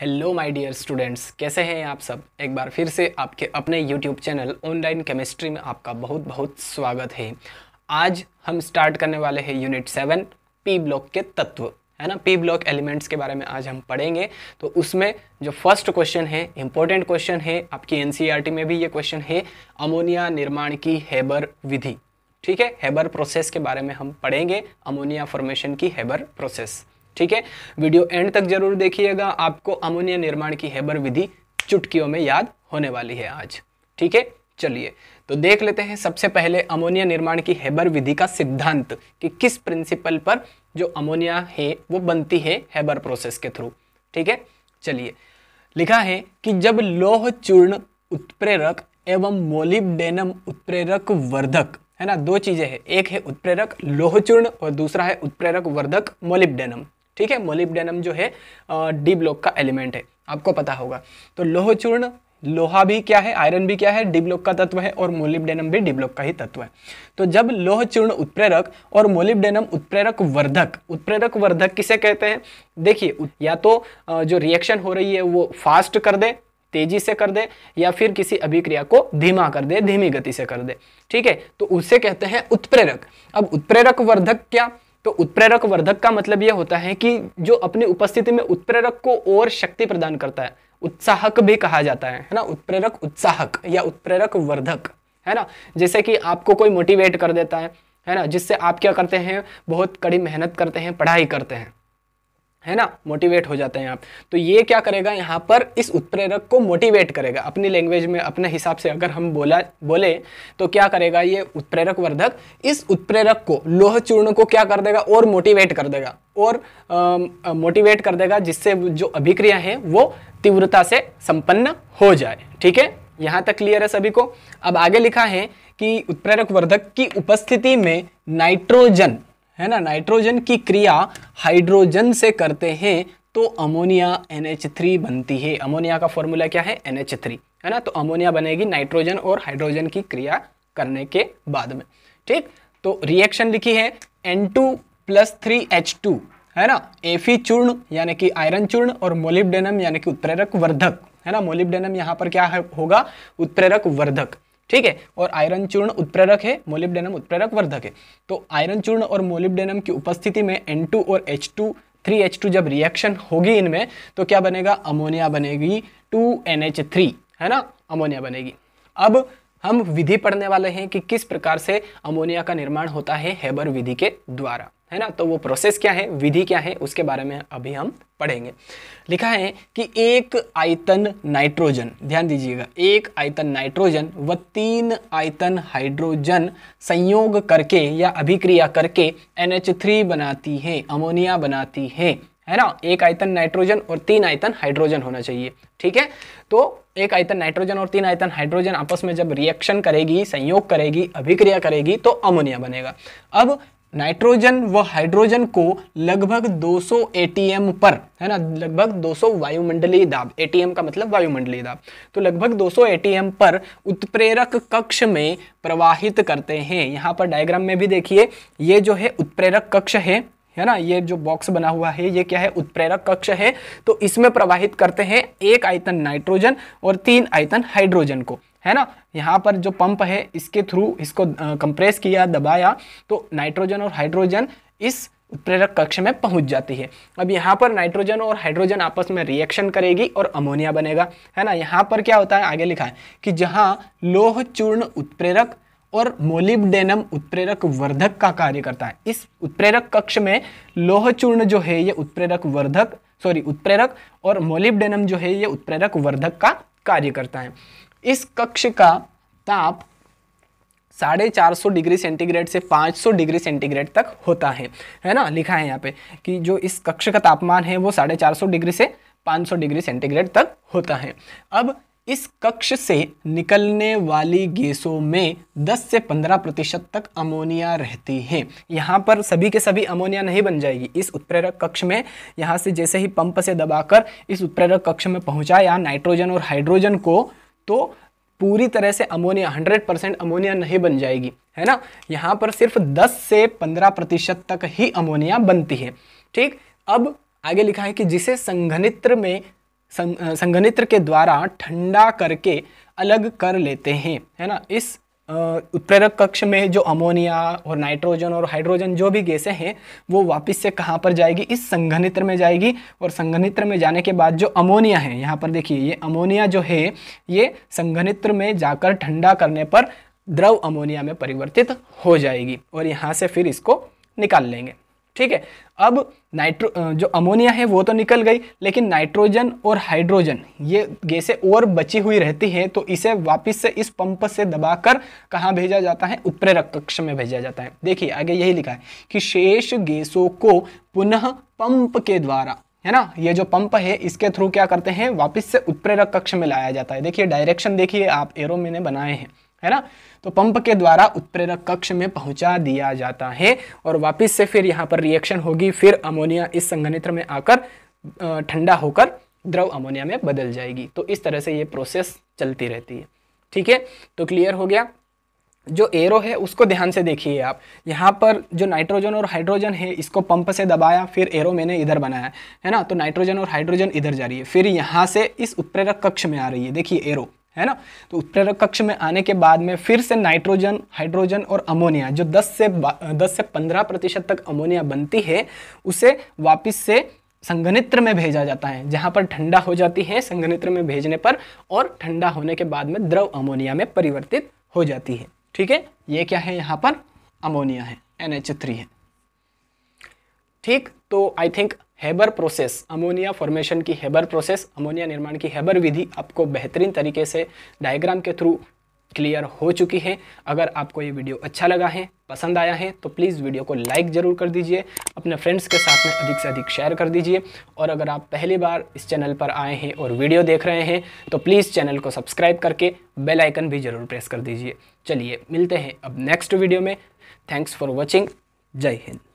hello my dear students कैसे हैं आप सब एक बार फिर से आपके अपने यूट्यूब चैनल ऑनलाइन केमिस्ट्री में आपका बहुत बहुत स्वागत है आज हम स्टार्ट करने वाले हैं यूनिट सेवन पी ब्लॉक के तत्व है ना पी ब्लॉक एलिमेंट्स के बारे में आज हम पढ़ेंगे तो उसमें जो फर्स्ट क्वेश्चन है इंपॉर्टेंट क्वेश्चन है आपकी एन e में भी ये क्वेश्चन है अमोनिया निर्माण की हैबर विधि ठीक है हैबर प्रोसेस के बारे में हम पढ़ेंगे अमोनिया फॉर्मेशन की हैबर प्रोसेस ठीक है वीडियो एंड तक जरूर देखिएगा आपको अमोनिया निर्माण की हेबर विधि चुटकियों में याद होने वाली है आज ठीक है चलिए तो देख लेते हैं सबसे पहले अमोनिया निर्माण की हेबर विधि का सिद्धांत कि किस प्रिंसिपल पर जो अमोनिया है वो बनती है हेबर प्रोसेस के थ्रू ठीक है चलिए लिखा है कि जब लोह चूर्ण उत्प्रेरक एवं मोलिबडेनम उत्प्रेरक वर्धक है ना दो चीज़ें हैं एक है उत्प्रेरक लोह चूर्ण और दूसरा है उत्प्रेरक वर्धक मोलिबडेनम ठीक है मोलिब्डेनम जो है डी ब्लॉक का एलिमेंट है आपको पता होगा तो लोह चूर्ण लोहा भी क्या है आयरन भी क्या है डी ब्लॉक का तत्व है और मोलिब्डेनम भी डी ब्लॉक का ही तत्व है तो जब लोह चूर्ण उत्प्रेरक और मोलिब्डेनम उत्प्रेरक वर्धक उत्प्रेरक वर्धक किसे कहते हैं देखिए या तो जो रिएक्शन हो रही है वो फास्ट कर दे तेजी से कर दे या फिर किसी अभिक्रिया को धीमा कर दे धीमी गति से कर दे ठीक है तो उसे कहते हैं उत्प्रेरक अब उत्प्रेरक वर्धक क्या तो उत्प्रेरक वर्धक का मतलब यह होता है कि जो अपनी उपस्थिति में उत्प्रेरक को और शक्ति प्रदान करता है उत्साहक भी कहा जाता है है ना उत्प्रेरक उत्साहक या उत्प्रेरक वर्धक है ना जैसे कि आपको कोई मोटिवेट कर देता है है ना जिससे आप क्या करते हैं बहुत कड़ी मेहनत करते हैं पढ़ाई करते हैं है ना मोटिवेट हो जाते हैं आप तो ये क्या करेगा यहाँ पर इस उत्प्रेरक को मोटिवेट करेगा अपनी लैंग्वेज में अपने हिसाब से अगर हम बोला बोले तो क्या करेगा ये उत्प्रेरक वर्धक इस उत्प्रेरक को लोह चूर्ण को क्या कर देगा और मोटिवेट कर देगा और मोटिवेट कर देगा जिससे जो अभिक्रिया है वो तीव्रता से संपन्न हो जाए ठीक है यहाँ तक क्लियर है सभी को अब आगे लिखा है कि उत्प्रेरक वर्धक की उपस्थिति में नाइट्रोजन है ना नाइट्रोजन की क्रिया हाइड्रोजन से करते हैं तो अमोनिया NH3 बनती है अमोनिया का फॉर्मूला क्या है NH3 है ना तो अमोनिया बनेगी नाइट्रोजन और हाइड्रोजन की क्रिया करने के बाद में ठीक तो रिएक्शन लिखी है N two plus three H two है ना एफी चूर्ण यानी कि आयरन चूर्ण और मोलिबडेनम यानी कि उत्प्रेरक वर्धक है ना मोलिबडेनम यहाँ पर क्या है होगा उत्प्रेरक वर्धक ठीक है और आयरन चूर्ण उत्प्रेरक है मोलिब्डेनम उत्प्रेरक वर्धक है तो आयरन चूर्ण और मोलिब्डेनम की उपस्थिति में एन और एच 3H2 जब रिएक्शन होगी इनमें तो क्या बनेगा अमोनिया बनेगी 2NH3 है ना अमोनिया बनेगी अब हम विधि पढ़ने वाले हैं कि किस प्रकार से अमोनिया का निर्माण होता है हेबर विधि के द्वारा है ना तो वो प्रोसेस क्या है विधि क्या है उसके बारे में अभी हम पढ़ेंगे लिखा है कि एक आयतन नाइट्रोजन ध्यान दीजिएगा एक आयतन नाइट्रोजन व तीन आयतन हाइड्रोजन संयोग करके या अभिक्रिया करके NH3 बनाती है अमोनिया बनाती है है ना एक आयतन नाइट्रोजन और तीन आयतन हाइड्रोजन होना चाहिए ठीक है तो एक आयतन नाइट्रोजन और तीन आयतन हाइड्रोजन आपस में जब रिएक्शन करेगी संयोग करेगी अभिक्रिया करेगी तो अमोनिया बनेगा अब नाइट्रोजन व हाइड्रोजन को लगभग 200 एटीएम पर है ना लगभग 200 वायुमंडलीय दाब एटीएम का मतलब वायुमंडलीय दाब तो लगभग 200 एटीएम पर उत्प्रेरक कक्ष में प्रवाहित करते हैं यहाँ पर डायग्राम में भी देखिए ये जो है उत्प्रेरक कक्ष है है ना ये जो बॉक्स बना हुआ है ये क्या है उत्प्रेरक कक्ष है तो इसमें प्रवाहित करते हैं एक आयतन नाइट्रोजन और तीन आयतन हाइड्रोजन को है ना यहाँ पर जो पंप है इसके थ्रू इसको कंप्रेस किया दबाया तो नाइट्रोजन और हाइड्रोजन इस उत्प्रेरक कक्ष में पहुंच जाती है अब यहाँ पर नाइट्रोजन और हाइड्रोजन आपस में रिएक्शन करेगी और अमोनिया बनेगा है ना यहाँ पर क्या होता है आगे लिखा है कि जहाँ लोह चूर्ण उत्प्रेरक और मोलिबडेनम उत्प्रेरक वर्धक का कार्य करता है इस उत्प्रेरक कक्ष में लोह चूर्ण जो है ये उत्प्रेरक वर्धक सॉरी उत्प्रेरक और मोलिबडेनम जो है ये उत्प्रेरक वर्धक का कार्य करता है इस कक्ष का ताप साढ़े चार सौ डिग्री सेंटीग्रेड से पाँच सौ डिग्री सेंटीग्रेड तक होता है है ना लिखा है यहाँ पे कि जो इस कक्ष का तापमान है वो साढ़े चार सौ डिग्री से पाँच सौ डिग्री सेंटीग्रेड तक होता है अब इस कक्ष से निकलने वाली गैसों में 10 से 15 प्रतिशत तक अमोनिया रहती है यहाँ पर सभी के सभी अमोनिया नहीं बन जाएगी इस उत्प्रेरक कक्ष में यहाँ से जैसे ही पंप से दबाकर इस उत्प्रेरक कक्ष में पहुँचा या नाइट्रोजन और हाइड्रोजन को तो पूरी तरह से अमोनिया 100 परसेंट अमोनिया नहीं बन जाएगी है ना यहाँ पर सिर्फ 10 से 15 प्रतिशत तक ही अमोनिया बनती है ठीक अब आगे लिखा है कि जिसे संघनित्र में संघनित्र के द्वारा ठंडा करके अलग कर लेते हैं है ना इस उत्प्रेरक कक्ष में जो अमोनिया और नाइट्रोजन और हाइड्रोजन जो भी गैसें हैं वो वापस से कहाँ पर जाएगी इस संघनित्र में जाएगी और संघनित्र में जाने के बाद जो अमोनिया है यहाँ पर देखिए ये अमोनिया जो है ये संघनित्र में जाकर ठंडा करने पर द्रव अमोनिया में परिवर्तित हो जाएगी और यहाँ से फिर इसको निकाल लेंगे ठीक है अब नाइट्रो जो अमोनिया है वो तो निकल गई लेकिन नाइट्रोजन और हाइड्रोजन ये गैसें और बची हुई रहती हैं तो इसे वापस से इस पंप से दबाकर कहाँ भेजा जाता है ऊपर कक्ष में भेजा जाता है देखिए आगे यही लिखा है कि शेष गैसों को पुनः पंप के द्वारा है ना ये जो पंप है इसके थ्रू क्या करते हैं वापस से उत्प्रेरक कक्ष में लाया जाता है देखिए डायरेक्शन देखिए आप एरो मैंने बनाए हैं है ना तो पंप के द्वारा उत्प्रेरक कक्ष में पहुंचा दिया जाता है और वापस से फिर यहाँ पर रिएक्शन होगी फिर अमोनिया इस संगनित्र में आकर ठंडा होकर द्रव अमोनिया में बदल जाएगी तो इस तरह से ये प्रोसेस चलती रहती है ठीक है तो क्लियर हो गया जो एरो है उसको ध्यान से देखिए आप यहाँ पर जो नाइट्रोजन और हाइड्रोजन है इसको पंप से दबाया फिर एरो मैंने इधर बनाया है ना तो नाइट्रोजन और हाइड्रोजन इधर जा रही है फिर यहाँ से इस उत्प्रेरक कक्ष में आ रही है देखिए एरो है ना तो उत्प्रेरक कक्ष में आने के बाद में फिर से नाइट्रोजन हाइड्रोजन और अमोनिया जो दस से दस से पंद्रह प्रतिशत तक अमोनिया बनती है उसे वापस से संगनित्र में भेजा जाता है जहाँ पर ठंडा हो जाती है संगनित्र में भेजने पर और ठंडा होने के बाद में द्रव अमोनिया में परिवर्तित हो जाती है ठीक है ये क्या है यहाँ पर अमोनिया है एन एच थ्री है ठीक तो I think Haber process ammonia formation की हेबर प्रोसेस अमोनिया निर्माण की हेबर विधि आपको बेहतरीन तरीके से डायग्राम के थ्रू क्लियर हो चुकी है अगर आपको ये वीडियो अच्छा लगा है पसंद आया है तो प्लीज़ वीडियो को लाइक ज़रूर कर दीजिए अपने फ्रेंड्स के साथ में अधिक से अधिक शेयर कर दीजिए और अगर आप पहली बार इस चैनल पर आए हैं और वीडियो देख रहे हैं तो प्लीज़ चैनल को सब्सक्राइब करके बेल आइकन भी ज़रूर प्रेस कर दीजिए चलिए मिलते हैं अब नेक्स्ट वीडियो में थैंक्स फॉर वॉचिंग जय हिंद